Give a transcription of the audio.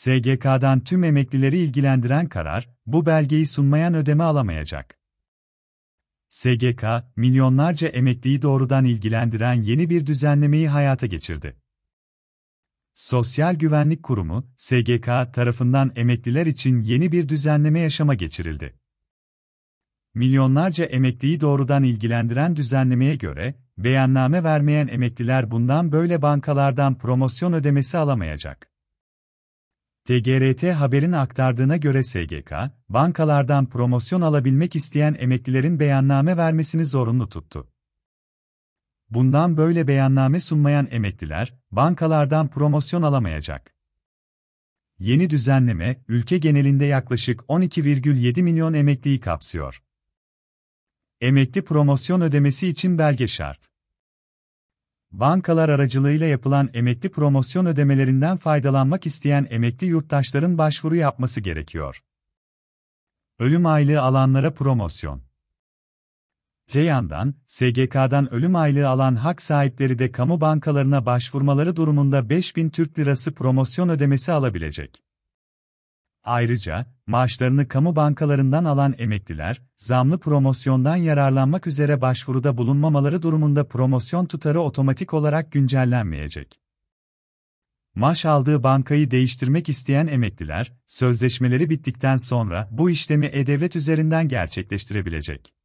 SGK'dan tüm emeklileri ilgilendiren karar, bu belgeyi sunmayan ödeme alamayacak. SGK, milyonlarca emekliyi doğrudan ilgilendiren yeni bir düzenlemeyi hayata geçirdi. Sosyal Güvenlik Kurumu, SGK tarafından emekliler için yeni bir düzenleme yaşama geçirildi. Milyonlarca emekliyi doğrudan ilgilendiren düzenlemeye göre, beyanname vermeyen emekliler bundan böyle bankalardan promosyon ödemesi alamayacak. TGRT Haber'in aktardığına göre SGK, bankalardan promosyon alabilmek isteyen emeklilerin beyanname vermesini zorunlu tuttu. Bundan böyle beyanname sunmayan emekliler, bankalardan promosyon alamayacak. Yeni düzenleme, ülke genelinde yaklaşık 12,7 milyon emekliyi kapsıyor. Emekli promosyon ödemesi için belge şart bankalar aracılığıyla yapılan emekli promosyon ödemelerinden faydalanmak isteyen emekli yurttaşların başvuru yapması gerekiyor. Ölüm aylığı alanlara promosyon. Öte yandan, SGK'dan ölüm aylığı alan hak sahipleri de kamu bankalarına başvurmaları durumunda 5000 Türk Lirası promosyon ödemesi alabilecek. Ayrıca, maaşlarını kamu bankalarından alan emekliler, zamlı promosyondan yararlanmak üzere başvuruda bulunmamaları durumunda promosyon tutarı otomatik olarak güncellenmeyecek. Maaş aldığı bankayı değiştirmek isteyen emekliler, sözleşmeleri bittikten sonra bu işlemi e-devlet üzerinden gerçekleştirebilecek.